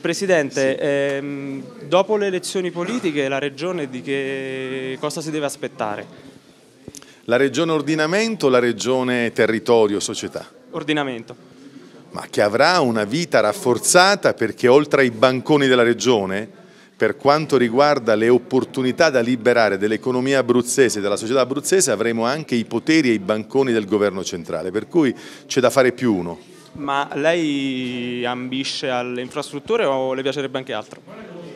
Presidente, ehm, dopo le elezioni politiche la Regione di che cosa si deve aspettare? La Regione ordinamento o la Regione territorio società? Ordinamento. Ma che avrà una vita rafforzata perché oltre ai banconi della Regione per quanto riguarda le opportunità da liberare dell'economia abruzzese e della società abruzzese avremo anche i poteri e i banconi del governo centrale, per cui c'è da fare più uno. Ma lei ambisce alle infrastrutture o le piacerebbe anche altro?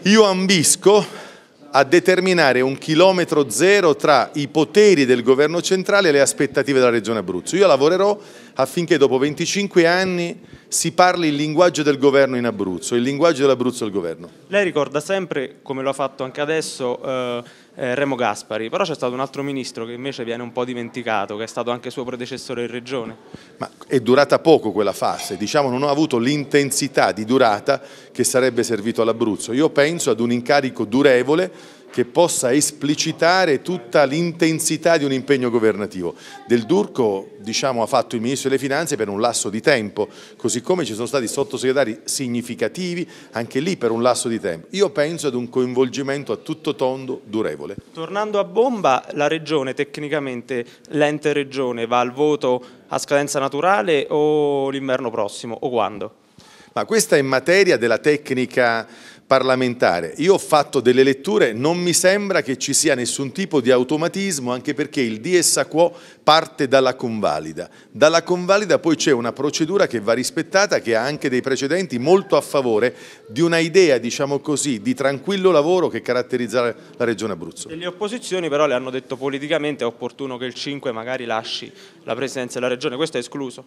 Io ambisco a determinare un chilometro zero tra i poteri del governo centrale e le aspettative della regione Abruzzo. Io lavorerò affinché dopo 25 anni si parli il linguaggio del governo in Abruzzo, il linguaggio dell'Abruzzo del governo. Lei ricorda sempre, come lo ha fatto anche adesso, eh, eh, Remo Gaspari, però c'è stato un altro ministro che invece viene un po' dimenticato, che è stato anche suo predecessore in regione. Ma è durata poco quella fase, diciamo non ha avuto l'intensità di durata che sarebbe servito all'Abruzzo. Io penso ad un incarico durevole che possa esplicitare tutta l'intensità di un impegno governativo. Del Durco diciamo, ha fatto il Ministro delle Finanze per un lasso di tempo, così come ci sono stati sottosegretari significativi anche lì per un lasso di tempo. Io penso ad un coinvolgimento a tutto tondo durevole. Tornando a bomba, la Regione tecnicamente, l'ente Regione va al voto a scadenza naturale o l'inverno prossimo o quando? ma questa è in materia della tecnica parlamentare. Io ho fatto delle letture, non mi sembra che ci sia nessun tipo di automatismo, anche perché il DS quo parte dalla convalida. Dalla convalida poi c'è una procedura che va rispettata, che ha anche dei precedenti molto a favore di una idea, diciamo così, di tranquillo lavoro che caratterizza la Regione Abruzzo. E le opposizioni però le hanno detto politicamente è opportuno che il 5 magari lasci la Presidenza della Regione, questo è escluso?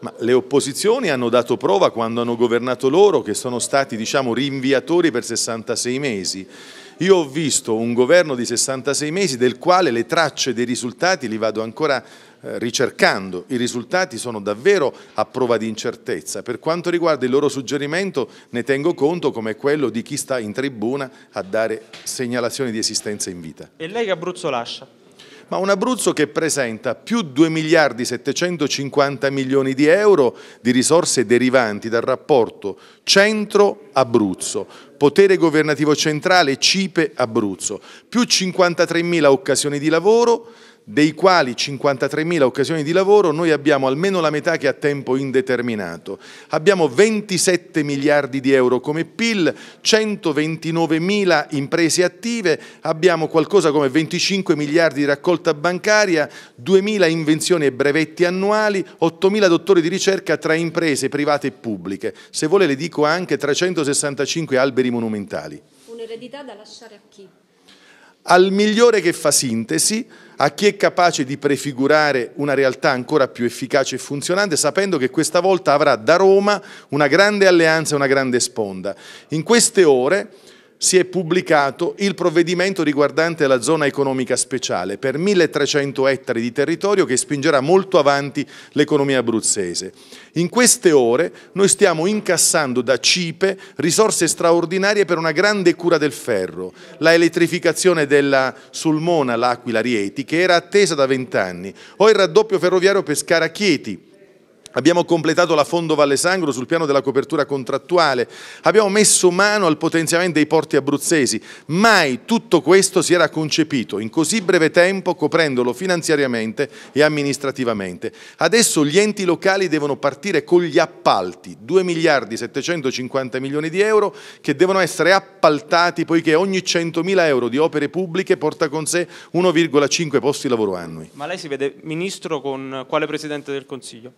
Ma le opposizioni hanno dato prova quando hanno governato loro, che sono stati diciamo, rinviatori per 66 mesi. Io ho visto un governo di 66 mesi del quale le tracce dei risultati li vado ancora eh, ricercando. I risultati sono davvero a prova di incertezza. Per quanto riguarda il loro suggerimento ne tengo conto come quello di chi sta in tribuna a dare segnalazioni di esistenza in vita. E lei che Abruzzo lascia? ma un Abruzzo che presenta più 2 miliardi 750 milioni di euro di risorse derivanti dal rapporto centro-Abruzzo, potere governativo centrale CIPE-Abruzzo, più 53 mila occasioni di lavoro, dei quali 53.000 occasioni di lavoro, noi abbiamo almeno la metà che a tempo indeterminato. Abbiamo 27 miliardi di euro come PIL, 129.000 imprese attive, abbiamo qualcosa come 25 miliardi di raccolta bancaria, 2.000 invenzioni e brevetti annuali, 8.000 dottori di ricerca tra imprese private e pubbliche. Se vuole le dico anche 365 alberi monumentali. Un'eredità da lasciare a chi? al migliore che fa sintesi, a chi è capace di prefigurare una realtà ancora più efficace e funzionante, sapendo che questa volta avrà da Roma una grande alleanza e una grande sponda. In queste ore si è pubblicato il provvedimento riguardante la zona economica speciale per 1300 ettari di territorio che spingerà molto avanti l'economia abruzzese. In queste ore noi stiamo incassando da CIPE risorse straordinarie per una grande cura del ferro, la elettrificazione della Sulmona-L'Aquila-Rieti che era attesa da vent'anni, o il raddoppio ferroviario Pescara-Chieti Abbiamo completato la Fondo Valle Sangro sul piano della copertura contrattuale, abbiamo messo mano al potenziamento dei porti abruzzesi. Mai tutto questo si era concepito in così breve tempo coprendolo finanziariamente e amministrativamente. Adesso gli enti locali devono partire con gli appalti, 2 miliardi 750 milioni di euro che devono essere appaltati poiché ogni 100 mila euro di opere pubbliche porta con sé 1,5 posti di lavoro annui. Ma lei si vede ministro con quale Presidente del Consiglio?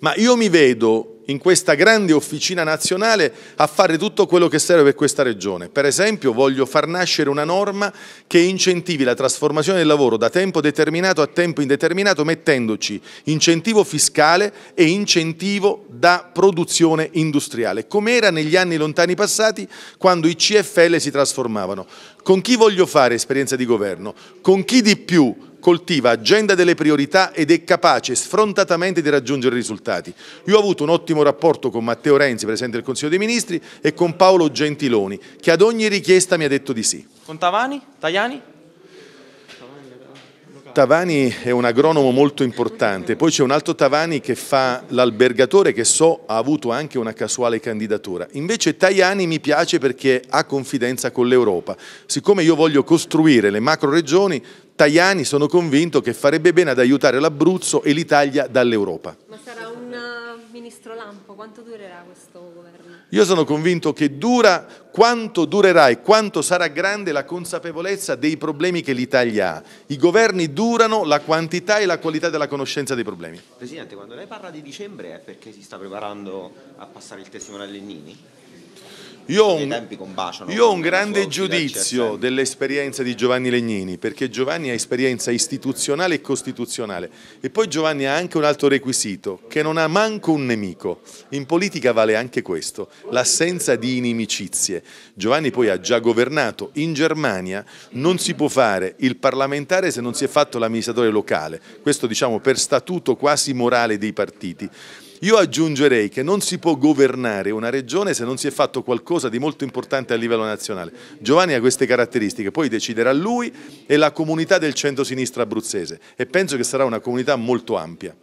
Ma io mi vedo in questa grande officina nazionale a fare tutto quello che serve per questa regione. Per esempio voglio far nascere una norma che incentivi la trasformazione del lavoro da tempo determinato a tempo indeterminato mettendoci incentivo fiscale e incentivo da produzione industriale, come era negli anni lontani passati quando i CFL si trasformavano. Con chi voglio fare esperienza di governo? Con chi di più coltiva agenda delle priorità ed è capace sfrontatamente di raggiungere risultati. Io ho avuto un ottimo rapporto con Matteo Renzi, Presidente del Consiglio dei Ministri, e con Paolo Gentiloni, che ad ogni richiesta mi ha detto di sì. Con Tavani? Tajani? Tavani è un agronomo molto importante, poi c'è un altro Tavani che fa l'albergatore che so ha avuto anche una casuale candidatura. Invece Tajani mi piace perché ha confidenza con l'Europa. Siccome io voglio costruire le macro regioni, Tajani sono convinto che farebbe bene ad aiutare l'Abruzzo e l'Italia dall'Europa. Ma sarà un eh, ministro lampo, quanto durerà questo governo? Io sono convinto che dura quanto durerà e quanto sarà grande la consapevolezza dei problemi che l'Italia ha. I governi durano la quantità e la qualità della conoscenza dei problemi. Presidente, quando lei parla di dicembre è perché si sta preparando a passare il testimone a Lennini? Io ho un, io un grande giudizio dell'esperienza di Giovanni Legnini, perché Giovanni ha esperienza istituzionale e costituzionale. E poi Giovanni ha anche un altro requisito, che non ha manco un nemico. In politica vale anche questo, l'assenza di inimicizie. Giovanni poi ha già governato in Germania, non si può fare il parlamentare se non si è fatto l'amministratore locale. Questo diciamo per statuto quasi morale dei partiti. Io aggiungerei che non si può governare una regione se non si è fatto qualcosa di molto importante a livello nazionale. Giovanni ha queste caratteristiche, poi deciderà lui e la comunità del centro-sinistra abruzzese e penso che sarà una comunità molto ampia.